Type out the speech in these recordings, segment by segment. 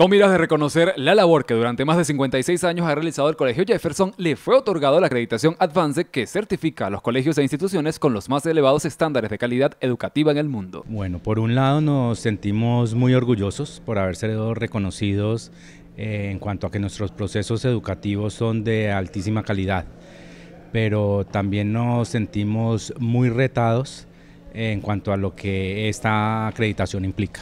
Con miras de reconocer la labor que durante más de 56 años ha realizado el Colegio Jefferson, le fue otorgado la acreditación Advance que certifica a los colegios e instituciones con los más elevados estándares de calidad educativa en el mundo. Bueno, por un lado nos sentimos muy orgullosos por haber sido reconocidos eh, en cuanto a que nuestros procesos educativos son de altísima calidad, pero también nos sentimos muy retados eh, en cuanto a lo que esta acreditación implica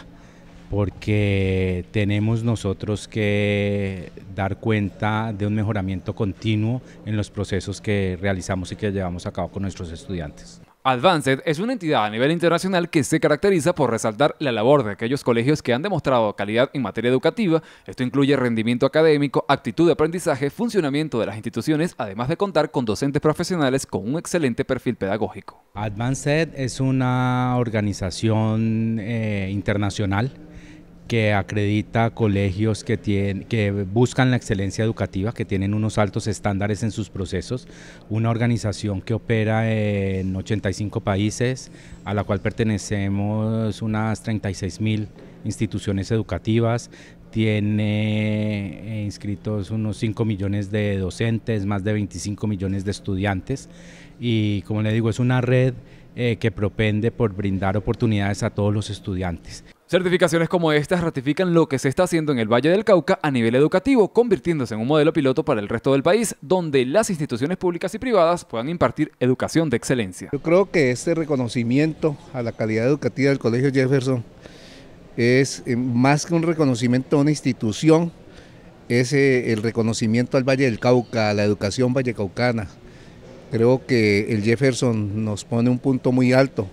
porque tenemos nosotros que dar cuenta de un mejoramiento continuo en los procesos que realizamos y que llevamos a cabo con nuestros estudiantes. Advanced es una entidad a nivel internacional que se caracteriza por resaltar la labor de aquellos colegios que han demostrado calidad en materia educativa. Esto incluye rendimiento académico, actitud de aprendizaje, funcionamiento de las instituciones, además de contar con docentes profesionales con un excelente perfil pedagógico. Advanced es una organización eh, internacional que acredita colegios que, tienen, que buscan la excelencia educativa, que tienen unos altos estándares en sus procesos, una organización que opera en 85 países, a la cual pertenecemos unas 36 mil instituciones educativas, tiene eh, inscritos unos 5 millones de docentes, más de 25 millones de estudiantes y como le digo, es una red eh, que propende por brindar oportunidades a todos los estudiantes. Certificaciones como estas ratifican lo que se está haciendo en el Valle del Cauca a nivel educativo, convirtiéndose en un modelo piloto para el resto del país, donde las instituciones públicas y privadas puedan impartir educación de excelencia. Yo creo que este reconocimiento a la calidad educativa del Colegio Jefferson es eh, más que un reconocimiento a una institución, es eh, el reconocimiento al Valle del Cauca, a la educación vallecaucana. Creo que el Jefferson nos pone un punto muy alto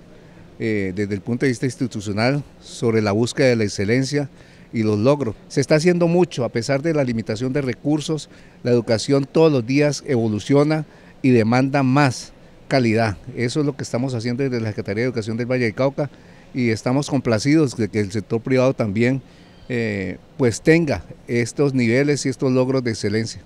eh, desde el punto de vista institucional sobre la búsqueda de la excelencia y los logros. Se está haciendo mucho, a pesar de la limitación de recursos, la educación todos los días evoluciona y demanda más calidad. Eso es lo que estamos haciendo desde la Secretaría de Educación del Valle del Cauca y estamos complacidos de que el sector privado también eh, pues tenga estos niveles y estos logros de excelencia.